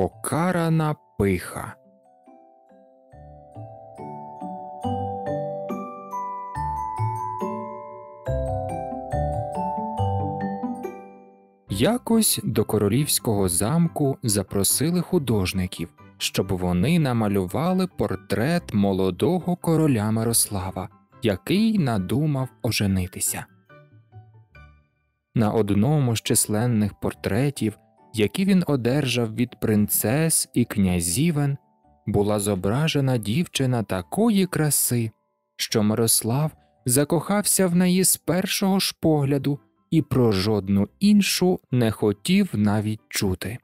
покарана пиха. Якось до королівського замку запросили художників, щоб вони намалювали портрет молодого короля Мирослава, який надумав оженитися. На одному з численних портретів які він одержав від принцес і князівен, була зображена дівчина такої краси, що Мирослав закохався в неї з першого ж погляду і про жодну іншу не хотів навіть чути.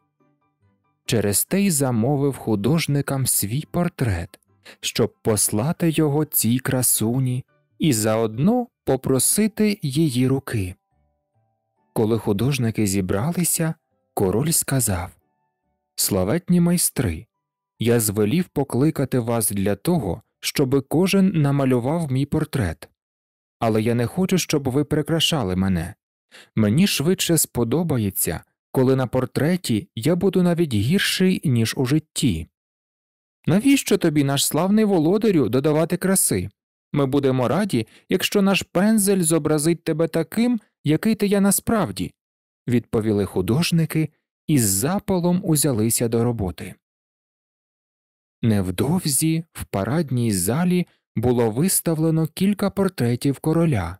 Через те й замовив художникам свій портрет, щоб послати його цій красуні і заодно попросити її руки. Коли художники зібралися, Король сказав Славетні майстри, я звелів покликати вас для того, щоби кожен намалював мій портрет. Але я не хочу, щоб ви прикрашали мене. Мені швидше сподобається, коли на портреті я буду навіть гірший, ніж у житті. Навіщо тобі, наш славний володарю, додавати краси? Ми будемо раді, якщо наш пензель зобразить тебе таким, який ти я насправді, відповіли художники і з запалом узялися до роботи. Невдовзі в парадній залі було виставлено кілька портретів короля,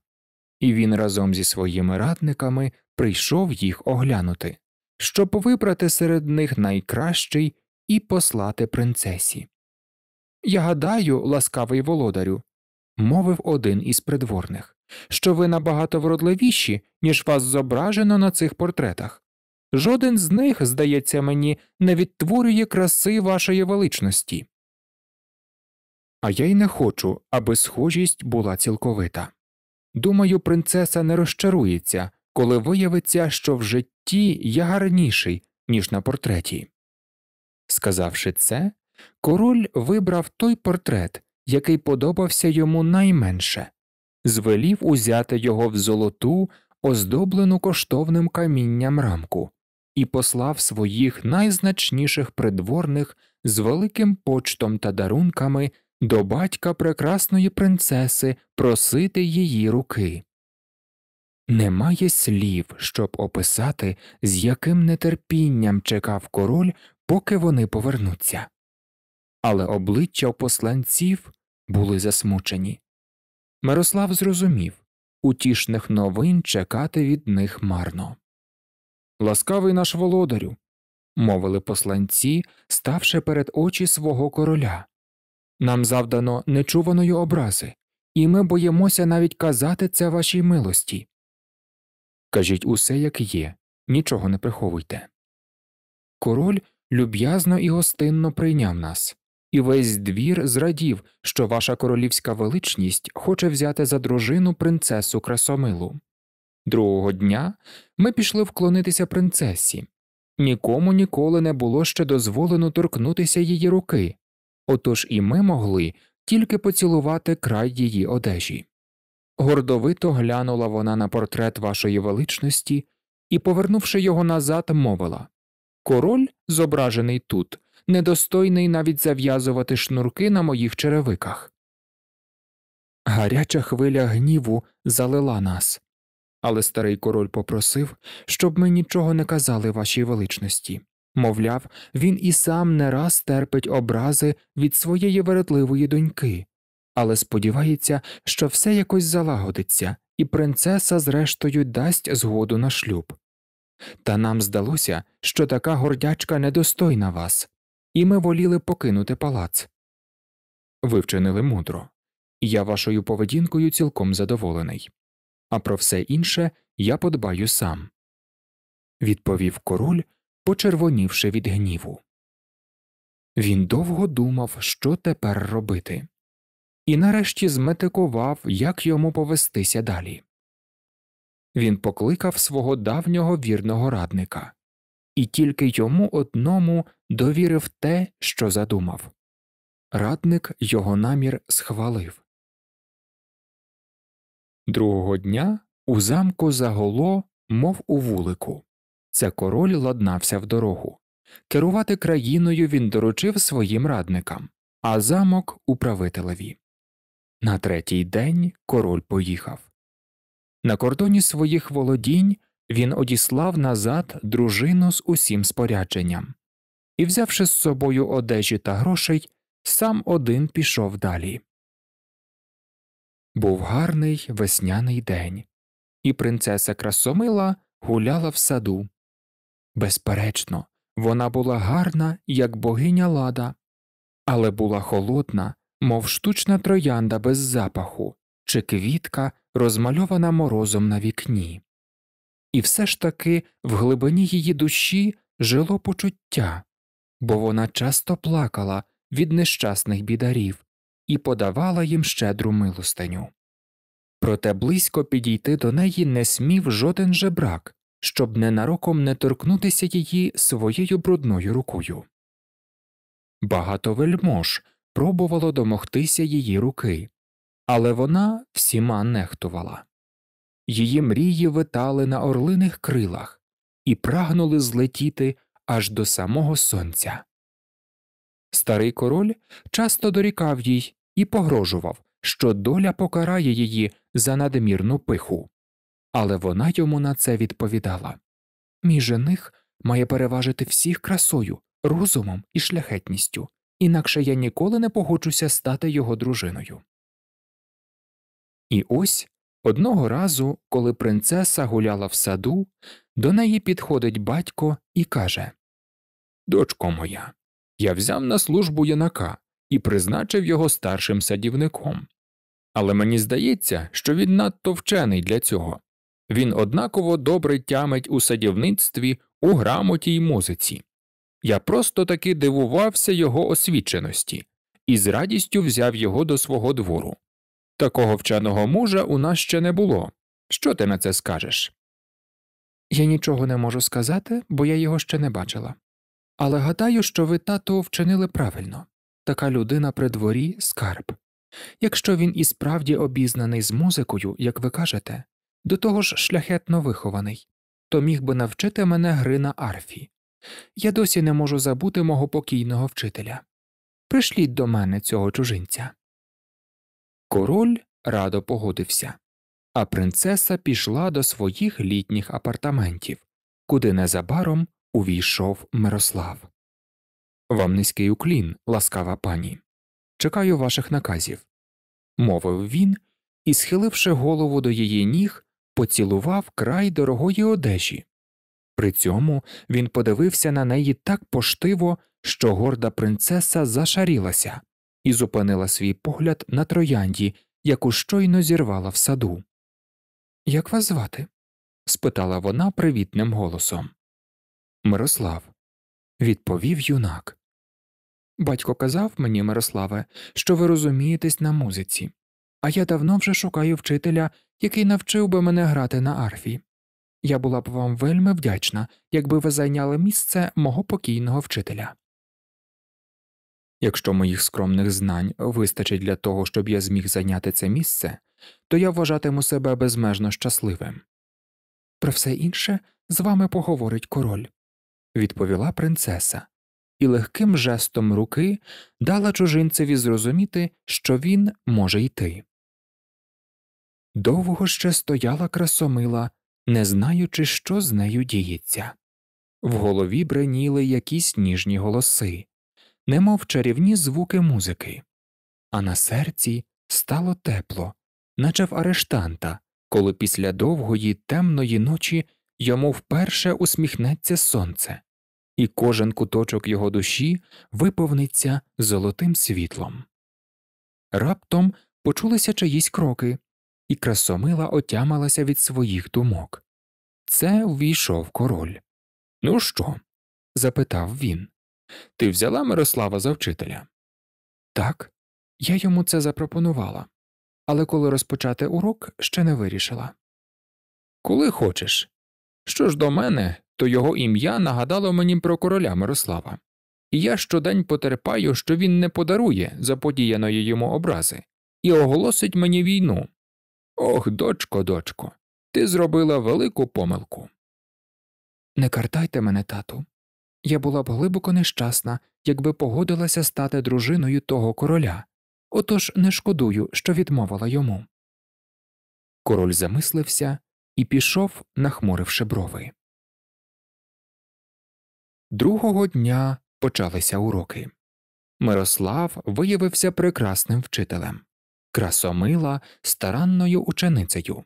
і він разом зі своїми радниками прийшов їх оглянути, щоб вибрати серед них найкращий і послати принцесі. Я гадаю, ласкавий володарю, мовив один із придворних що ви набагато вродливіші, ніж вас зображено на цих портретах. Жоден з них, здається мені, не відтворює краси вашої величності. А я й не хочу, аби схожість була цілковита. Думаю, принцеса не розчарується, коли виявиться, що в житті я гарніший, ніж на портреті. Сказавши це, король вибрав той портрет, який подобався йому найменше, звелів узяти його в золоту, оздоблену коштовним камінням рамку, і послав своїх найзначніших придворних з великим почтом та дарунками до батька прекрасної принцеси просити її руки. Немає слів, щоб описати, з яким нетерпінням чекав король, поки вони повернуться. Але обличчя посланців були засмучені. Мирослав зрозумів утішних новин чекати від них марно. Ласкавий наш володарю, мовили посланці, ставши перед очі свого короля. Нам завдано нечуваної образи, і ми боїмося навіть казати це вашій милості. Кажіть усе, як є, нічого не приховуйте. Король люб'язно і гостинно прийняв нас, і весь двір зрадів, що ваша королівська величність хоче взяти за дружину принцесу Красомилу. Другого дня ми пішли вклонитися принцесі. Нікому ніколи не було ще дозволено торкнутися її руки, отож і ми могли тільки поцілувати край її одежі. Гордовито глянула вона на портрет вашої величності і, повернувши його назад, мовила Король, зображений тут, недостойний навіть зав'язувати шнурки на моїх черевиках. Гаряча хвиля гніву залила нас, але старий король попросив, щоб ми нічого не казали вашій величності. Мовляв, він і сам не раз терпить образи від своєї вередливої доньки, але сподівається, що все якось залагодиться, і принцеса, зрештою, дасть згоду на шлюб. Та нам здалося, що така гордячка недостойна вас, і ми воліли покинути палац. Ви вчинили мудро. Я вашою поведінкою цілком задоволений, а про все інше я подбаю сам. Відповів король, почервонівши від гніву. Він довго думав, що тепер робити, і нарешті зметикував, як йому повестися далі. Він покликав свого давнього вірного радника і тільки йому одному довірив те, що задумав. Радник його намір схвалив. Другого дня у замку загуло, мов у вулику. Це король ладнався в дорогу. Керувати країною він доручив своїм радникам, а замок управителеві. На третій день король поїхав. На кордоні своїх володінь він одіслав назад дружину з усім спорядженням і, взявши з собою одежі та грошей, сам один пішов далі. Був гарний весняний день, і принцеса Красомила гуляла в саду. Безперечно, вона була гарна, як богиня лада, але була холодна, мов штучна троянда без запаху, чи квітка, розмальована морозом на вікні і все ж таки в глибині її душі жило почуття, бо вона часто плакала від нещасних бідарів і подавала їм щедру милостиню. Проте близько підійти до неї не смів жоден жебрак, щоб ненароком не торкнутися її своєю брудною рукою. Багато вельмож пробувало домогтися її руки, але вона всіма нехтувала її мрії витали на орлиних крилах і прагнули злетіти аж до самого сонця. Старий король часто дорікав їй і погрожував, що доля покарає її за надмірну пиху, але вона йому на це відповідала Мій жених має переважити всіх красою, розумом і шляхетністю, інакше я ніколи не погоджуся стати його дружиною. І ось Одного разу, коли принцеса гуляла в саду, до неї підходить батько і каже Дочко моя, я взяв на службу юнака і призначив його старшим садівником. Але мені здається, що він надто вчений для цього. Він однаково добре тямить у садівництві, у грамоті й музиці. Я просто таки дивувався його освіченості і з радістю взяв його до свого двору. Такого вченого мужа у нас ще не було. Що ти на це скажеш? Я нічого не можу сказати, бо я його ще не бачила. Але гадаю, що ви, тато, вчинили правильно така людина при дворі скарб. Якщо він і справді обізнаний з музикою, як ви кажете, до того ж шляхетно вихований, то міг би навчити мене гри на арфі. Я досі не можу забути мого покійного вчителя. Прийшліть до мене цього чужинця. Король радо погодився, а принцеса пішла до своїх літніх апартаментів, куди незабаром увійшов Мирослав. Вам низький уклін, ласкава пані. Чекаю ваших наказів, мовив він і, схиливши голову до її ніг, поцілував край дорогої одежі. При цьому він подивився на неї так поштиво, що горда принцеса зашарілася і зупинила свій погляд на троянді, яку щойно зірвала в саду. Як вас звати? спитала вона привітним голосом. Мирослав, відповів юнак. Батько казав мені, Мирославе, що ви розумієтесь на музиці, а я давно вже шукаю вчителя, який навчив би мене грати на арфі. Я була б вам вельми вдячна, якби ви зайняли місце мого покійного вчителя. Якщо моїх скромних знань вистачить для того, щоб я зміг зайняти це місце, то я вважатиму себе безмежно щасливим. Про все інше з вами поговорить король, відповіла принцеса, і легким жестом руки дала чужинцеві зрозуміти, що він може йти. Довго ще стояла красомила, не знаючи, що з нею діється. В голові бреніли якісь ніжні голоси немов чарівні звуки музики, а на серці стало тепло, наче в арештанта, коли після довгої темної ночі йому вперше усміхнеться сонце, і кожен куточок його душі виповниться золотим світлом. Раптом почулися чиїсь кроки, і красомила отямилася від своїх думок. Це ввійшов король. Ну що? запитав він. Ти взяла Мирослава за вчителя? Так, я йому це запропонувала, але коли розпочати урок, ще не вирішила. Коли хочеш. Що ж до мене, то його ім'я нагадало мені про короля Мирослава, і я щодень потерпаю, що він не подарує заподіяної йому образи, і оголосить мені війну. Ох, дочко, дочко, ти зробила велику помилку. Не картайте мене, тату. Я була б глибоко нещасна, якби погодилася стати дружиною того короля, отож не шкодую, що відмовила йому. Король замислився і пішов, нахмуривши брови. Другого дня почалися уроки. Мирослав виявився прекрасним вчителем, красомила старанною ученицею,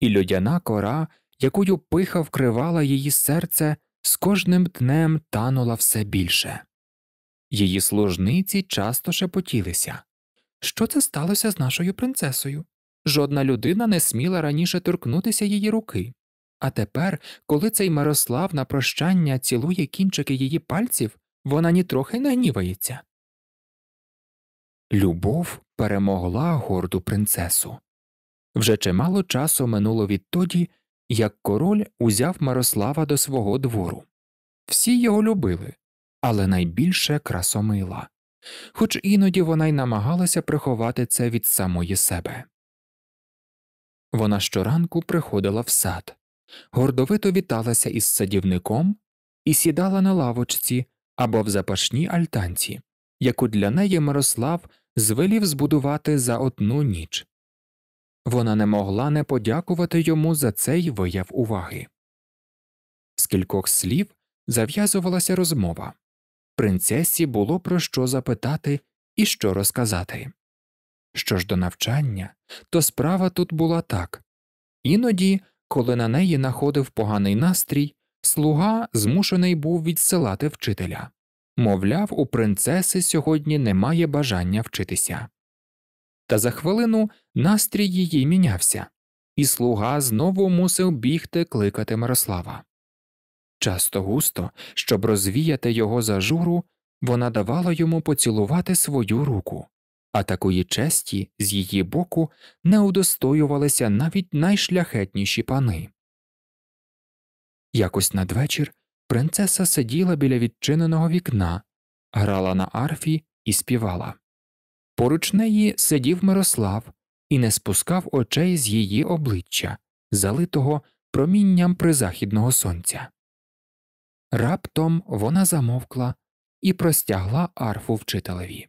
і людяна кора, якою пиха вкривала її серце, з кожним днем танула все більше. Її служниці часто шепотілися що це сталося з нашою принцесою. Жодна людина не сміла раніше торкнутися її руки. А тепер, коли цей Мирослав на прощання цілує кінчики її пальців, вона нітрохи не гнівається. Любов перемогла горду принцесу. Вже чимало часу минуло відтоді, як король узяв Мирослава до свого двору. Всі його любили, але найбільше красомила, хоч іноді вона й намагалася приховати це від самої себе. Вона щоранку приходила в сад, гордовито віталася із садівником і сідала на лавочці або в запашній альтанці, яку для неї Мирослав звелів збудувати за одну ніч. Вона не могла не подякувати йому за цей вияв уваги. З кількох слів зав'язувалася розмова. Принцесі було про що запитати і що розказати. Що ж до навчання, то справа тут була так іноді, коли на неї находив поганий настрій, слуга змушений був відсилати вчителя мовляв, у принцеси сьогодні немає бажання вчитися та за хвилину настрій її мінявся, і слуга знову мусив бігти кликати Мирослава. Часто густо, щоб розвіяти його зажуру, вона давала йому поцілувати свою руку, а такої честі з її боку не удостоювалися навіть найшляхетніші пани. Якось надвечір принцеса сиділа біля відчиненого вікна, грала на арфі і співала. Поруч неї сидів Мирослав і не спускав очей з її обличчя, залитого промінням призахідного сонця. Раптом вона замовкла і простягла арфу вчителеві.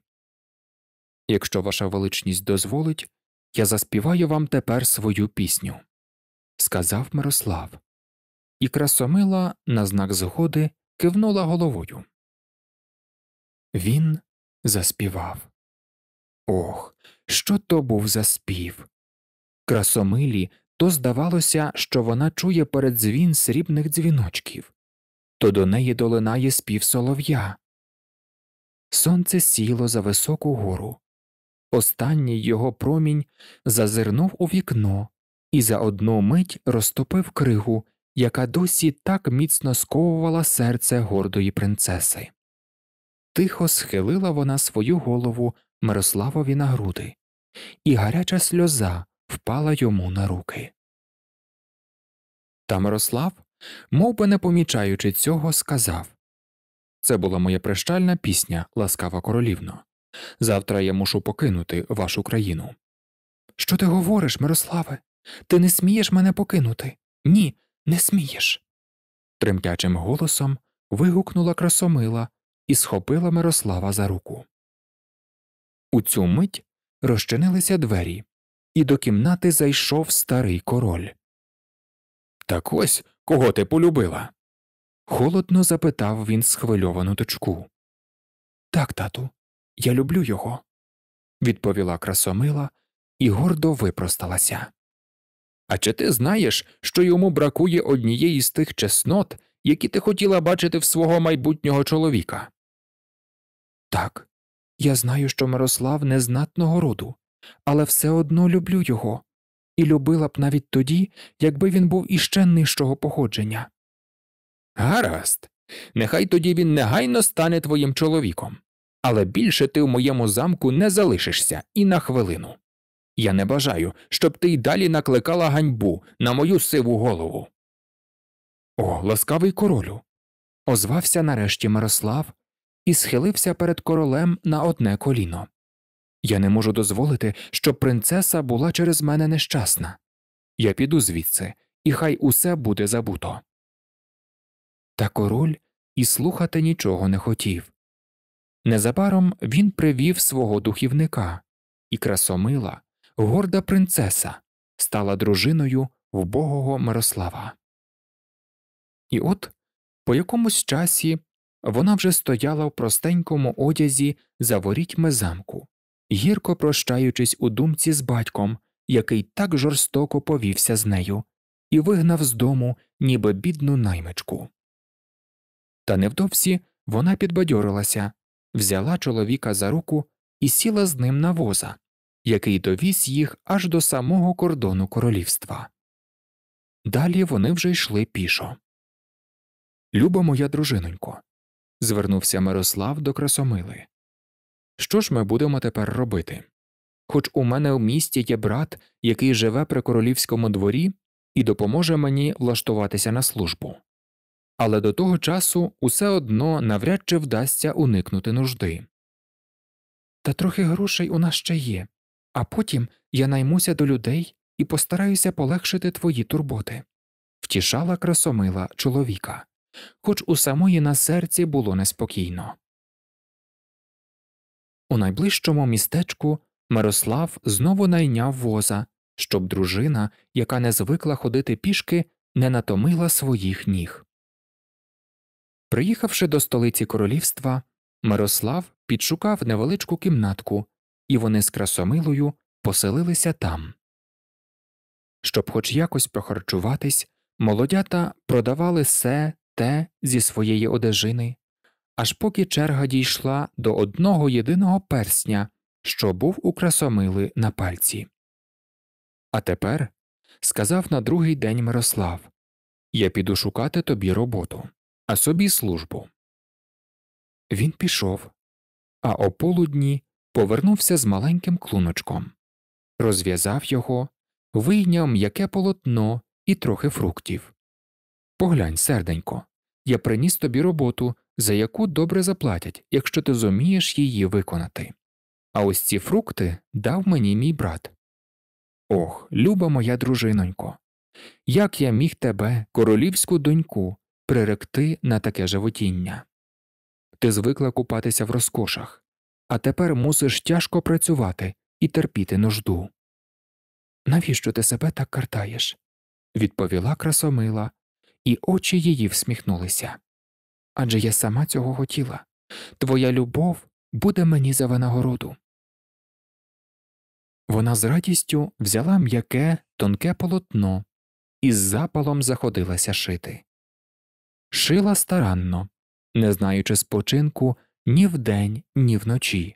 Якщо ваша величність дозволить, я заспіваю вам тепер свою пісню, сказав Мирослав, і красомила на знак згоди кивнула головою. Він заспівав. Ох, що то був за спів. Красомилі то здавалося, що вона чує передзвін срібних дзвіночків, то до неї долинає спів солов'я. Сонце сіло за високу гору. Останній його промінь зазирнув у вікно і за одну мить розтопив кригу, яка досі так міцно сковувала серце гордої принцеси. Тихо схилила вона свою голову Мирославові на груди, і гаряча сльоза впала йому на руки. Та Мирослав, мов би не помічаючи цього, сказав Це була моя прищальна пісня, ласкава королівно. Завтра я мушу покинути вашу країну. Що ти говориш, Мирославе? Ти не смієш мене покинути? Ні, не смієш. Тремтячим голосом вигукнула красомила і схопила Мирослава за руку. У цю мить розчинилися двері, і до кімнати зайшов старий король. Так ось кого ти полюбила? холодно запитав він схвильовану дочку. Так, тату, я люблю його, відповіла красомила і гордо випросталася. А чи ти знаєш, що йому бракує однієї з тих чеснот, які ти хотіла бачити в свого майбутнього чоловіка? Так, я знаю, що Мирослав не знатного роду, але все одно люблю його і любила б навіть тоді, якби він був іще нижчого походження. Гаразд, нехай тоді він негайно стане твоїм чоловіком, але більше ти в моєму замку не залишишся і на хвилину. Я не бажаю, щоб ти й далі накликала ганьбу на мою сиву голову. О, ласкавий королю. озвався нарешті Мирослав, і схилився перед королем на одне коліно. Я не можу дозволити, щоб принцеса була через мене нещасна. Я піду звідси, і хай усе буде забуто. Та король і слухати нічого не хотів. Незабаром він привів свого духівника, і красомила, горда принцеса, стала дружиною вбогого Мирослава. І от по якомусь часі вона вже стояла в простенькому одязі за ворітьми замку, гірко прощаючись у думці з батьком, який так жорстоко повівся з нею, і вигнав з дому, ніби бідну наймичку. Та невдовсі вона підбадьорилася, взяла чоловіка за руку і сіла з ним на воза, який довіз їх аж до самого кордону королівства. Далі вони вже йшли пішо. Люба моя дружинонько звернувся Мирослав до Красомили. Що ж ми будемо тепер робити? Хоч у мене в місті є брат, який живе при королівському дворі і допоможе мені влаштуватися на службу. Але до того часу усе одно навряд чи вдасться уникнути нужди. Та трохи грошей у нас ще є, а потім я наймуся до людей і постараюся полегшити твої турботи, втішала красомила чоловіка хоч у самої на серці було неспокійно. У найближчому містечку Мирослав знову найняв воза, щоб дружина, яка не звикла ходити пішки, не натомила своїх ніг. Приїхавши до столиці королівства, Мирослав підшукав невеличку кімнатку, і вони з красомилою поселилися там. Щоб хоч якось прохарчуватись, молодята продавали все те зі своєї одежини, аж поки черга дійшла до одного єдиного персня, що був у красомили на пальці. А тепер, сказав на другий день Мирослав, я піду шукати тобі роботу, а собі службу. Він пішов, а о полудні повернувся з маленьким клуночком, розв'язав його, вийняв м'яке полотно і трохи фруктів. Поглянь, серденько, я приніс тобі роботу, за яку добре заплатять, якщо ти зумієш її виконати. А ось ці фрукти дав мені мій брат. Ох, люба моя дружинонько, як я міг тебе, королівську доньку, приректи на таке животіння. Ти звикла купатися в розкошах, а тепер мусиш тяжко працювати і терпіти нужду. Навіщо ти себе так картаєш? відповіла красомила, і очі її всміхнулися. Адже я сама цього хотіла. Твоя любов буде мені за винагороду. Вона з радістю взяла м'яке, тонке полотно і з запалом заходилася шити. Шила старанно, не знаючи спочинку ні вдень, ні вночі,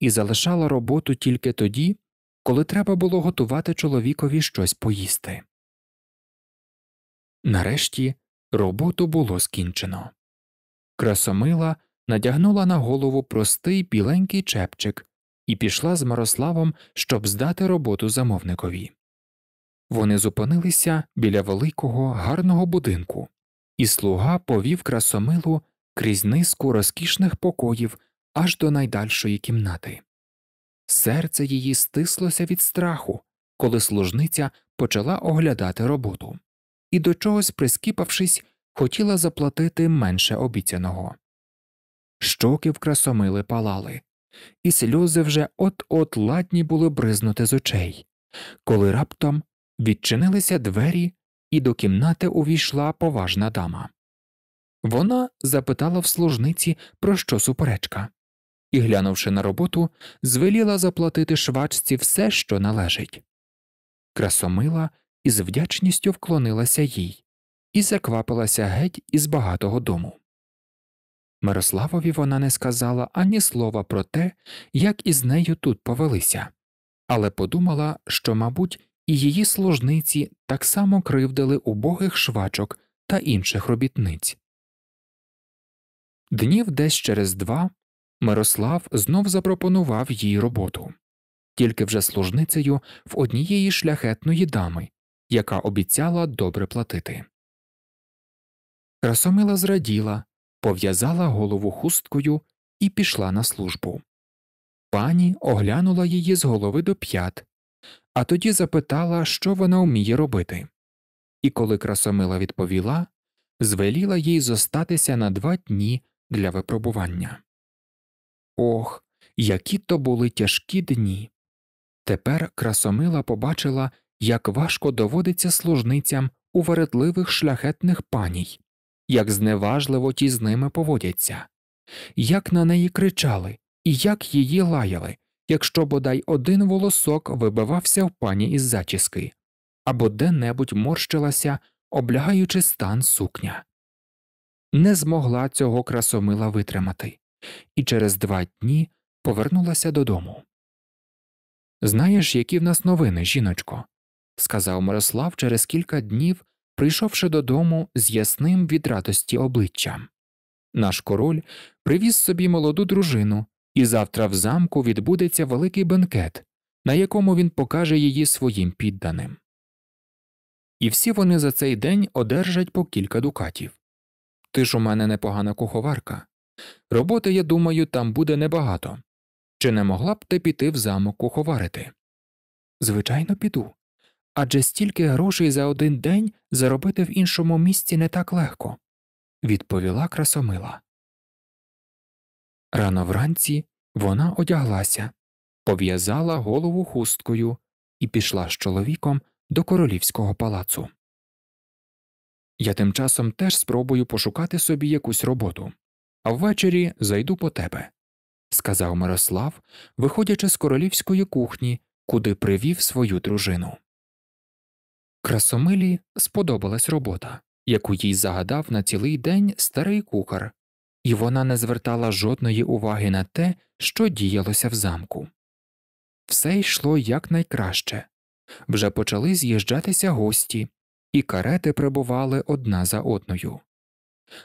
і залишала роботу тільки тоді, коли треба було готувати чоловікові щось поїсти. Нарешті роботу було скінчено. Красомила надягнула на голову простий біленький чепчик і пішла з Мирославом, щоб здати роботу замовникові. Вони зупинилися біля великого гарного будинку, і слуга повів красомилу крізь низку розкішних покоїв аж до найдальшої кімнати. Серце її стислося від страху, коли служниця почала оглядати роботу і до чогось, прискіпавшись, хотіла заплатити менше обіцяного. Щоки в красомили палали, і сльози вже от-от ладні були бризнути з очей, коли раптом відчинилися двері, і до кімнати увійшла поважна дама. Вона запитала в служниці, про що суперечка, і, глянувши на роботу, звеліла заплатити швачці все, що належить. Красомила і з вдячністю вклонилася їй, і заквапилася геть із багатого дому. Мирославові вона не сказала ані слова про те, як із нею тут повелися, але подумала, що, мабуть, і її служниці так само кривдили убогих швачок та інших робітниць. Днів десь через два Мирослав знов запропонував їй роботу, тільки вже служницею в однієї шляхетної дами, яка обіцяла добре платити. Красомила зраділа, пов'язала голову хусткою і пішла на службу. Пані оглянула її з голови до п'ят, а тоді запитала, що вона вміє робити. І коли Красомила відповіла, звеліла їй зостатися на два дні для випробування. Ох, які то були тяжкі дні. Тепер Красомила побачила, як важко доводиться служницям у вередливих шляхетних паній, як зневажливо ті з ними поводяться, як на неї кричали і як її лаяли, якщо бодай один волосок вибивався в пані із зачіски, або де небудь морщилася, облягаючи стан сукня. Не змогла цього красомила витримати, і через два дні повернулася додому. Знаєш, які в нас новини, жіночко? сказав Мирослав через кілька днів, прийшовши додому з ясним від радості обличчям. Наш король привіз собі молоду дружину, і завтра в замку відбудеться великий бенкет, на якому він покаже її своїм підданим. І всі вони за цей день одержать по кілька дукатів. Ти ж у мене непогана куховарка. Роботи, я думаю, там буде небагато. Чи не могла б ти піти в замок куховарити? Звичайно, піду адже стільки грошей за один день заробити в іншому місці не так легко, відповіла красомила. Рано вранці вона одяглася, пов'язала голову хусткою і пішла з чоловіком до королівського палацу. Я тим часом теж спробую пошукати собі якусь роботу, а ввечері зайду по тебе, сказав Мирослав, виходячи з королівської кухні, куди привів свою дружину. Красомилі сподобалась робота, яку їй загадав на цілий день старий кухар, і вона не звертала жодної уваги на те, що діялося в замку. Все йшло якнайкраще вже почали з'їжджатися гості, і карети прибували одна за одною.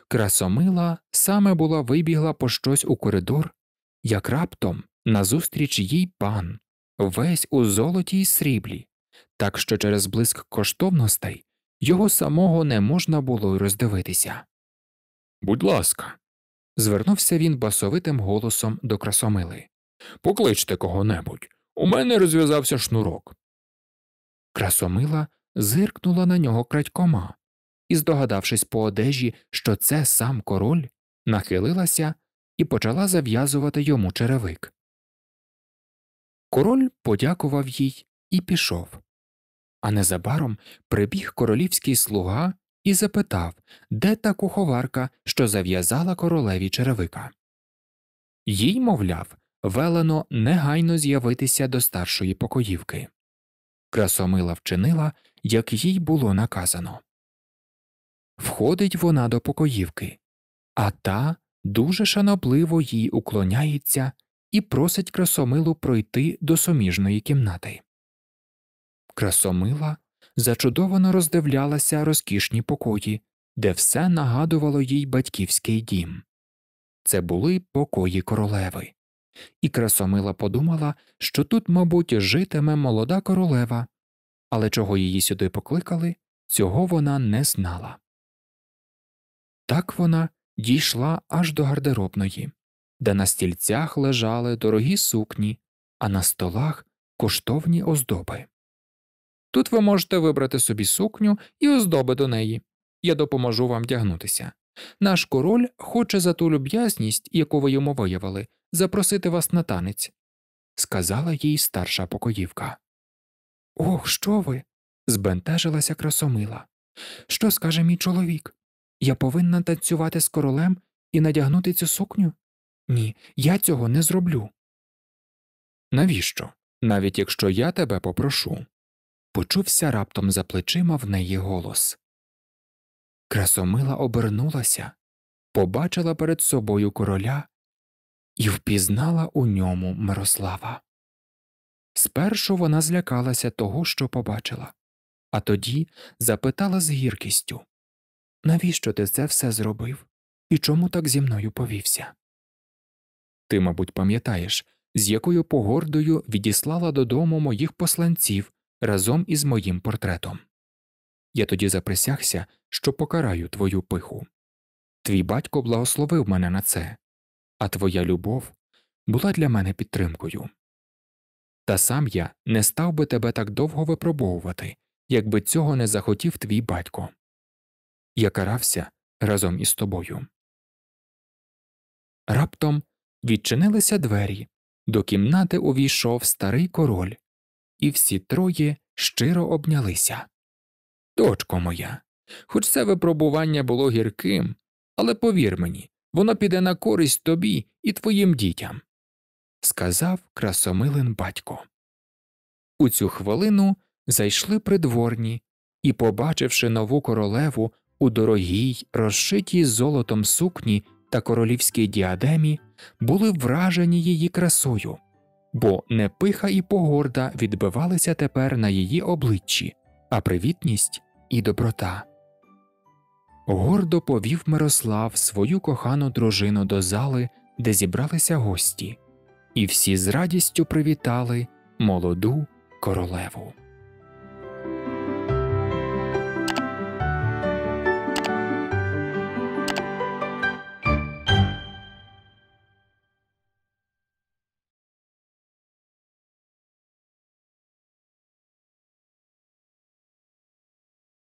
Красомила саме була вибігла по щось у коридор, як раптом назустріч їй пан, весь у золоті й сріблі так що через блиск коштовностей його самого не можна було й роздивитися. Будь ласка, звернувся він басовитим голосом до красомили. Покличте кого небудь. У мене розв'язався шнурок. Красомила зиркнула на нього крадькома і, здогадавшись по одежі, що це сам король, нахилилася і почала зав'язувати йому черевик. Король подякував їй і пішов. А незабаром прибіг королівський слуга і запитав, де та куховарка, що зав'язала королеві черевика. Їй, мовляв, велено негайно з'явитися до старшої покоївки. Красомила вчинила, як їй було наказано. Входить вона до покоївки, а та дуже шанобливо їй уклоняється і просить красомилу пройти до суміжної кімнати. Красомила зачудовано роздивлялася розкішні покої, де все нагадувало їй батьківський дім. Це були покої королеви. І Красомила подумала, що тут, мабуть, житиме молода королева, але чого її сюди покликали, цього вона не знала. Так вона дійшла аж до гардеробної, де на стільцях лежали дорогі сукні, а на столах коштовні оздоби. Тут ви можете вибрати собі сукню і оздоби до неї. Я допоможу вам вдягнутися. Наш король хоче за ту люб'язність, яку ви йому виявили, запросити вас на танець, сказала їй старша покоївка. Ох, що ви? збентежилася красомила. Що скаже мій чоловік? Я повинна танцювати з королем і надягнути цю сукню? Ні, я цього не зроблю. Навіщо? Навіть якщо я тебе попрошу почувся раптом за плечима в неї голос. Красомила обернулася, побачила перед собою короля і впізнала у ньому Мирослава. Спершу вона злякалася того, що побачила, а тоді запитала з гіркістю Навіщо ти це все зробив і чому так зі мною повівся? Ти, мабуть, пам'ятаєш, з якою погордою відіслала додому моїх посланців, разом із моїм портретом. Я тоді заприсягся, що покараю твою пиху. Твій батько благословив мене на це, а твоя любов була для мене підтримкою. Та сам я не став би тебе так довго випробовувати, якби цього не захотів твій батько. Я карався разом із тобою. Раптом відчинилися двері, до кімнати увійшов старий король і всі троє щиро обнялися. Дочко моя, хоч це випробування було гірким, але повір мені, воно піде на користь тобі і твоїм дітям, сказав красомилин батько. У цю хвилину зайшли придворні і, побачивши нову королеву у дорогій, розшитій золотом сукні та королівській діадемі, були вражені її красою бо непиха і погорда відбивалися тепер на її обличчі, а привітність і доброта. Гордо повів Мирослав свою кохану дружину до зали, де зібралися гості, і всі з радістю привітали молоду королеву.